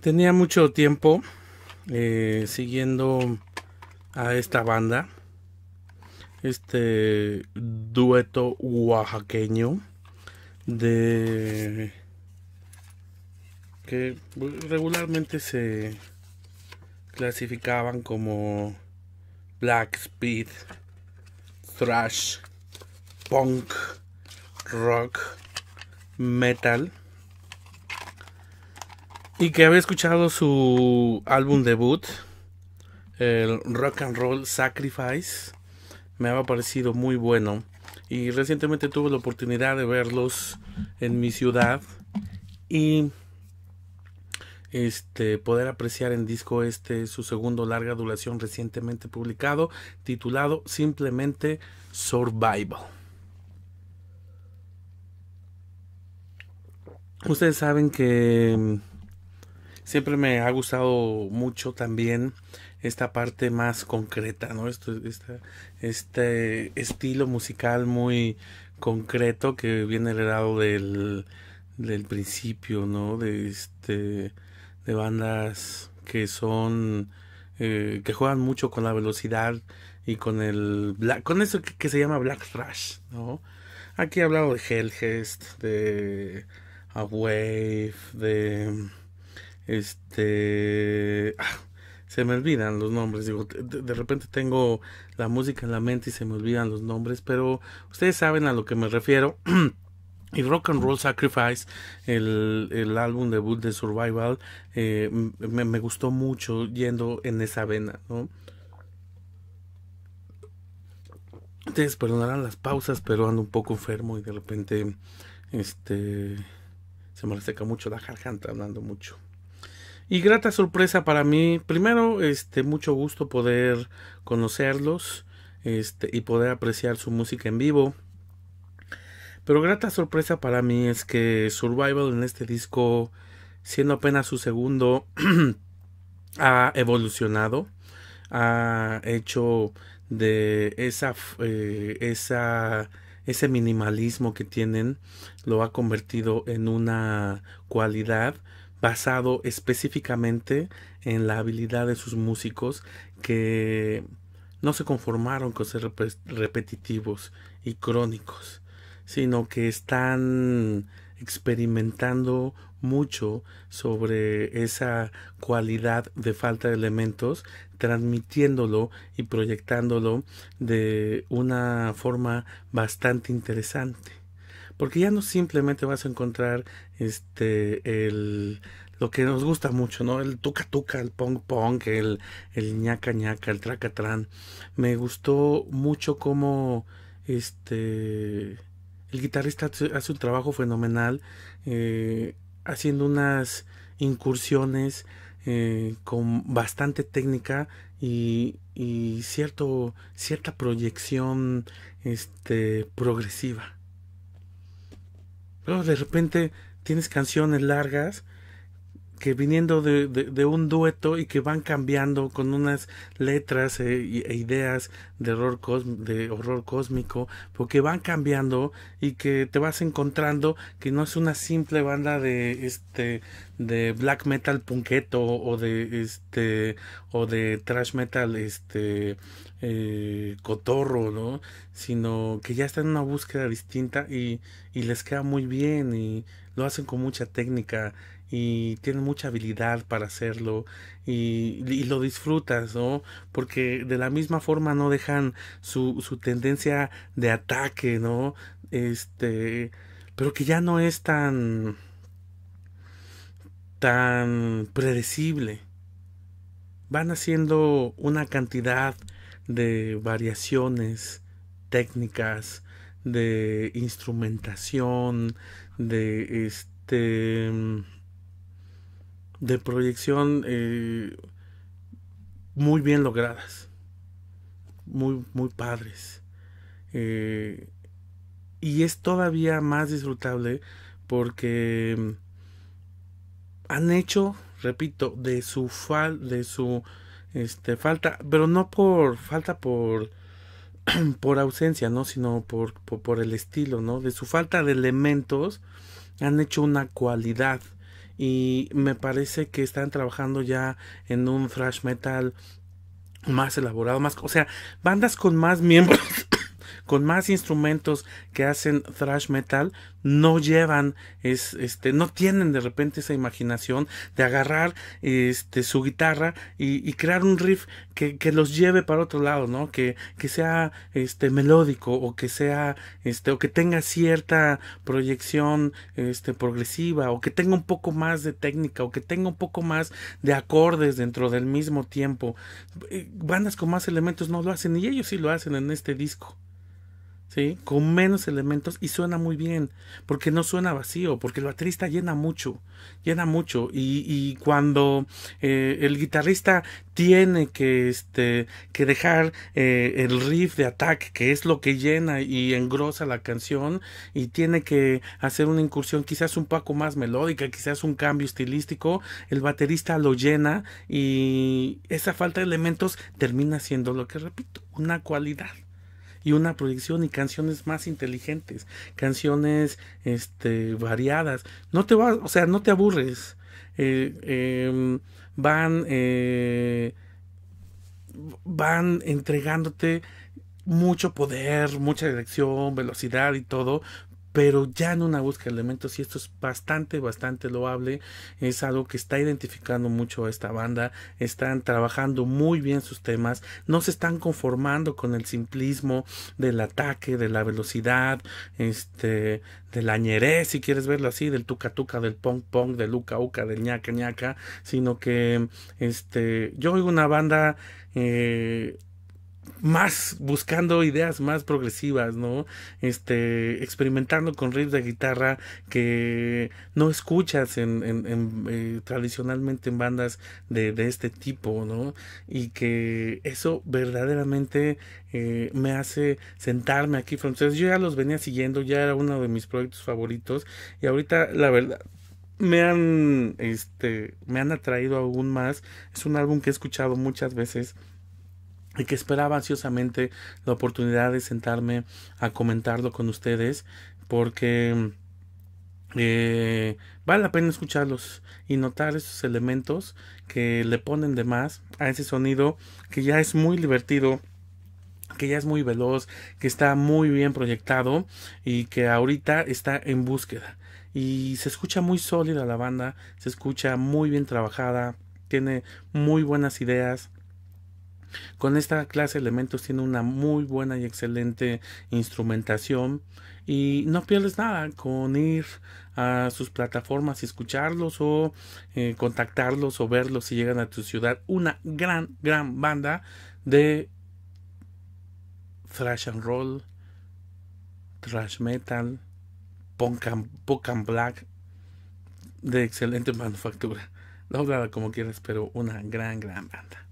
Tenía mucho tiempo eh, siguiendo a esta banda, este dueto oaxaqueño de que regularmente se clasificaban como black speed, thrash, punk, rock, metal y que había escuchado su álbum debut, el Rock and Roll Sacrifice, me había parecido muy bueno y recientemente tuve la oportunidad de verlos en mi ciudad y este poder apreciar en disco este su segundo larga duración recientemente publicado titulado simplemente Survival. Ustedes saben que siempre me ha gustado mucho también esta parte más concreta, ¿no? Esto, este, estilo musical muy concreto que viene heredado del, del principio, ¿no? De este de bandas que son eh, que juegan mucho con la velocidad y con el con eso que, se llama black thrash, ¿no? Aquí he hablado de Hellhest, de A Wave, de este. Ah, se me olvidan los nombres. Digo, de, repente tengo la música en la mente y se me olvidan los nombres, pero ustedes saben a lo que me refiero. y Rock and Roll Sacrifice, el, álbum debut de Survival, eh, me, gustó mucho yendo en esa vena, ¿no? Ustedes perdonarán las pausas, pero ando un poco enfermo y de repente este, se me reseca mucho la garganta hablando mucho y grata sorpresa para mí. Primero, este, mucho gusto poder conocerlos este, y poder apreciar su música en vivo. Pero grata sorpresa para mí es que Survival en este disco, siendo apenas su segundo, ha evolucionado, ha hecho de esa, eh, esa, ese minimalismo que tienen, lo ha convertido en una cualidad basado específicamente en la habilidad de sus músicos que no se conformaron con ser repetitivos y crónicos, sino que están experimentando mucho sobre esa cualidad de falta de elementos, transmitiéndolo y proyectándolo de una forma bastante interesante porque ya no simplemente vas a encontrar este el lo que nos gusta mucho, ¿no? El tuca tuca, el pong pong, el, el ñaca ñaca, el tracatran Me gustó mucho como este el guitarrista hace un trabajo fenomenal eh, haciendo unas incursiones eh, con bastante técnica y, y cierto, cierta proyección este, progresiva de repente tienes canciones largas que viniendo de, de, un dueto y que van cambiando con unas letras eh, e, ideas de horror, de horror cósmico, porque van cambiando y que te vas encontrando que no es una simple banda de este de black metal punketo o de este o de trash metal este eh, cotorro, ¿no? Sino que ya están en una búsqueda distinta y, y les queda muy bien y lo hacen con mucha técnica y tienen mucha habilidad para hacerlo y, lo disfrutas, ¿no? Porque de la misma forma no dejan su, su tendencia de ataque, ¿no? Este, pero que ya no es tan tan predecible. Van haciendo una cantidad de variaciones técnicas, de instrumentación, de este de proyección eh, muy bien logradas, muy, muy padres. Eh, y es todavía más disfrutable porque mm, han hecho, repito, de su fal de su este falta, pero no por falta por por ausencia, ¿no? sino por, por, el estilo, ¿no? De su falta de elementos han hecho una cualidad y me parece que están trabajando ya en un thrash metal más elaborado, más, o sea, bandas con más miembros con más instrumentos que hacen thrash metal no llevan es, este no tienen de repente esa imaginación de agarrar este su guitarra y, crear un riff que, que, los lleve para otro lado no que, que sea este melódico o que sea este o que tenga cierta proyección este progresiva o que tenga un poco más de técnica o que tenga un poco más de acordes dentro del mismo tiempo eh, bandas con más elementos no lo hacen y ellos sí lo hacen en este disco ¿sí? Con menos elementos y suena muy bien, porque no suena vacío, porque el baterista llena mucho, llena mucho. Y, y cuando eh, el guitarrista tiene que, este, que dejar eh, el riff de ataque, que es lo que llena y engrosa la canción, y tiene que hacer una incursión quizás un poco más melódica, quizás un cambio estilístico, el baterista lo llena y esa falta de elementos termina siendo lo que repito, una cualidad y una proyección y canciones más inteligentes, canciones este, variadas. No te vas, o sea, no te aburres. Eh, em, van, eh, van entregándote mucho poder, mucha dirección, velocidad y todo, pero ya en una búsqueda de elementos y esto es bastante, bastante loable, es algo que está identificando mucho a esta banda, están trabajando muy bien sus temas, no se están conformando con el simplismo del ataque, de la velocidad, este, de la si quieres verlo así, del tuca del pong pong, del uca uca, del ñaca ñaca, sino que este, yo oigo una banda eh, más buscando ideas más progresivas, ¿no? Este, experimentando con riffs de guitarra que no escuchas en, en, en eh, tradicionalmente en bandas de, de, este tipo, ¿no? Y que eso verdaderamente eh, me hace sentarme aquí, Entonces, Yo ya los venía siguiendo, ya era uno de mis proyectos favoritos y ahorita, la verdad, me han, este, me han atraído aún más. Es un álbum que he escuchado muchas veces y que esperaba ansiosamente la oportunidad de sentarme a comentarlo con ustedes porque eh, vale la pena escucharlos y notar esos elementos que le ponen de más a ese sonido que ya es muy divertido que ya es muy veloz, que está muy bien proyectado y que ahorita está en búsqueda. Y se escucha muy sólida la banda, se escucha muy bien trabajada, tiene muy buenas ideas, con esta clase de elementos tiene una muy buena y excelente instrumentación y no pierdes nada con ir a sus plataformas y escucharlos o eh, contactarlos o verlos si llegan a tu ciudad. Una gran, gran banda de thrash and roll, thrash metal, punk and, black de excelente manufactura. Doblada como quieras, pero una gran, gran banda.